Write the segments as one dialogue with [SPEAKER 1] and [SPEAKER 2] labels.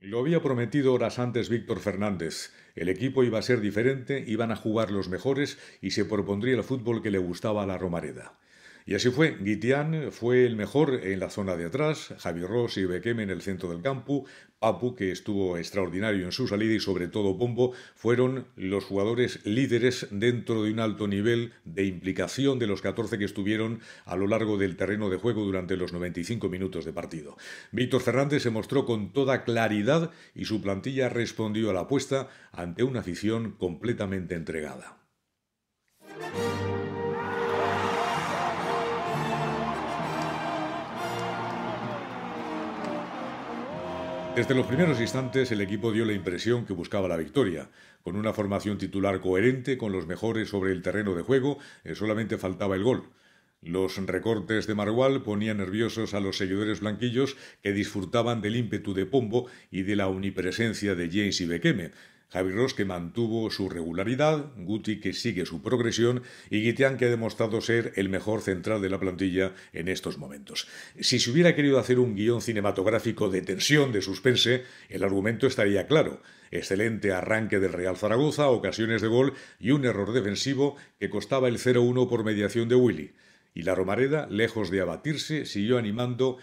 [SPEAKER 1] Lo había prometido horas antes Víctor Fernández. El equipo iba a ser diferente, iban a jugar los mejores y se propondría el fútbol que le gustaba a la Romareda. Y así fue. Guitián fue el mejor en la zona de atrás, Javier Ross y Bequem en el centro del campo, Papu, que estuvo extraordinario en su salida, y sobre todo Pombo, fueron los jugadores líderes dentro de un alto nivel de implicación de los 14 que estuvieron a lo largo del terreno de juego durante los 95 minutos de partido. Víctor Fernández se mostró con toda claridad y su plantilla respondió a la apuesta ante una afición completamente entregada. Desde los primeros instantes el equipo dio la impresión que buscaba la victoria. Con una formación titular coherente, con los mejores sobre el terreno de juego, eh, solamente faltaba el gol. Los recortes de Margual ponían nerviosos a los seguidores blanquillos que disfrutaban del ímpetu de Pombo y de la omnipresencia de James y Bekeme. Javi Ross que mantuvo su regularidad, Guti que sigue su progresión y Guitián que ha demostrado ser el mejor central de la plantilla en estos momentos. Si se hubiera querido hacer un guión cinematográfico de tensión, de suspense, el argumento estaría claro. Excelente arranque del Real Zaragoza, ocasiones de gol y un error defensivo que costaba el 0-1 por mediación de Willy. Y la Romareda, lejos de abatirse, siguió animando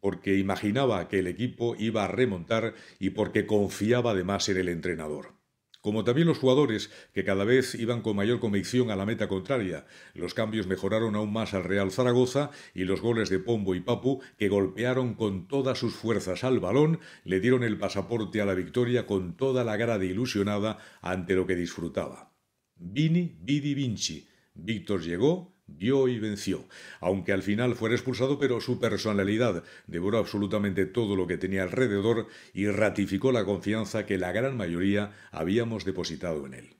[SPEAKER 1] porque imaginaba que el equipo iba a remontar y porque confiaba además en el entrenador. Como también los jugadores, que cada vez iban con mayor convicción a la meta contraria. Los cambios mejoraron aún más al Real Zaragoza y los goles de Pombo y Papu, que golpearon con todas sus fuerzas al balón, le dieron el pasaporte a la victoria con toda la grada ilusionada ante lo que disfrutaba. Vini, Vidi, Vinci. Víctor llegó, Vio y venció, aunque al final fuera expulsado, pero su personalidad devoró absolutamente todo lo que tenía alrededor y ratificó la confianza que la gran mayoría habíamos depositado en él.